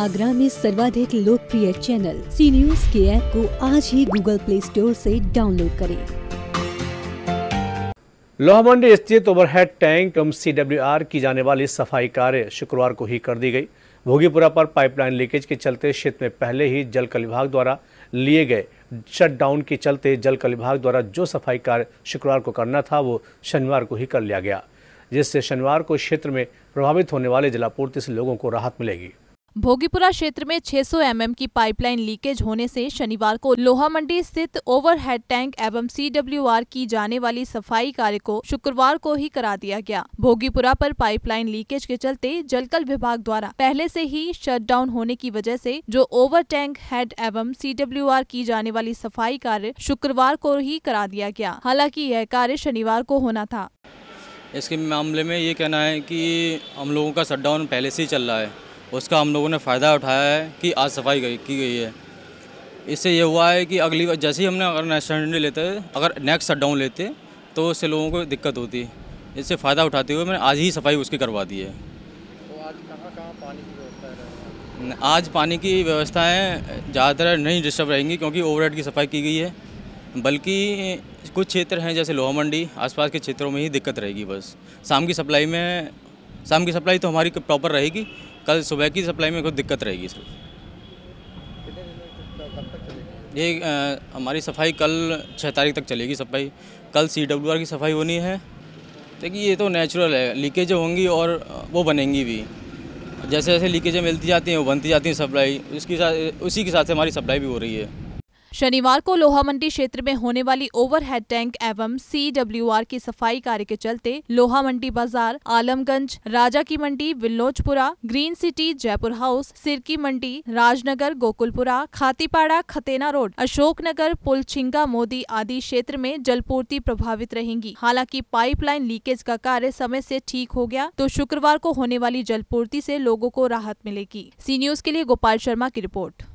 आगरा में सर्वाधिक लोकप्रिय चैनल सी न्यूज के ऐप को आज ही गूगल प्ले स्टोर से डाउनलोड करें लोहमंडी स्थित ओवरहेड टैंक एवं सी की जाने वाली सफाई कार्य शुक्रवार को ही कर दी गई भोगीपुरा पर पाइपलाइन लीकेज के चलते क्षेत्र में पहले ही जल कल विभाग द्वारा लिए गए शटडाउन के चलते जल कल विभाग द्वारा जो सफाई कार्य शुक्रवार को करना था वो शनिवार को ही कर लिया गया जिससे शनिवार को क्षेत्र में प्रभावित होने वाले जलापूर्ति से लोगों को राहत मिलेगी भोगीपुरा क्षेत्र में 600 सौ mm की पाइपलाइन लीकेज होने से शनिवार को लोहा मंडी स्थित ओवरहेड टैंक एवं सी की जाने वाली सफाई कार्य को शुक्रवार को ही करा दिया गया भोगीपुरा पर पाइपलाइन लीकेज के चलते जलकल विभाग द्वारा पहले से ही शटडाउन होने की वजह से जो ओवर टैंक हेड एवं सी की जाने वाली सफाई कार्य शुक्रवार को ही करा दिया गया हालाँकि यह कार्य शनिवार को होना था इसके मामले में ये कहना है की हम लोगों का शटडाउन पहले से ही चल रहा है उसका हम लोगों ने फ़ायदा उठाया है कि आज सफाई गई की गई है इससे ये हुआ है कि अगली बार जैसे ही हमने अगर नेशनल डे लेते अगर नेक्स्ट शटडाउन लेते तो उससे लोगों को दिक्कत होती इससे फ़ायदा उठाते हुए मैंने आज ही सफाई उसकी करवा दी है तो आज कहाँ कहाँ पानी की व्यवस्था है आज पानी की व्यवस्थाएँ ज़्यादातर नहीं डिस्टर्ब रहेंगी क्योंकि ओवर की सफाई की गई है बल्कि कुछ क्षेत्र हैं जैसे लोहा मंडी आसपास के क्षेत्रों में ही दिक्कत रहेगी बस शाम की सप्लाई में शाम की सप्लाई तो हमारी प्रॉपर रहेगी कल सुबह की सप्लाई में कुछ दिक्कत रहेगी सर ये आ, हमारी सफाई कल छः तारीख तक चलेगी सफाई कल सी डब्ल्यू आर की सफाई होनी है देखिए ये तो नेचुरल है लीकेज होंगी और वो बनेंगी भी जैसे जैसे लीकेजें मिलती जाती हैं वो बनती जाती हैं सप्लाई उसकी साथ उसी के साथ से हमारी सप्लाई भी हो रही है शनिवार को लोहा मंडी क्षेत्र में होने वाली ओवरहेड टैंक एवं सीडब्ल्यूआर की सफाई कार्य के चलते लोहा मंडी बाजार Alamganj Raja ki Mandi Billochpura green city Jaipur house Sirki Mandi Rajnagar Gokulpura Khatipada Khatena road Ashoknagar Pul Chhinga Modi आदि क्षेत्र में जलपूर्ति प्रभावित रहेंगी हालांकि पाइपलाइन लीकेज का कार्य समय ऐसी ठीक हो गया तो शुक्रवार को होने वाली जलपूर्ति ऐसी लोगो को राहत मिलेगी सी न्यूज के लिए गोपाल शर्मा की रिपोर्ट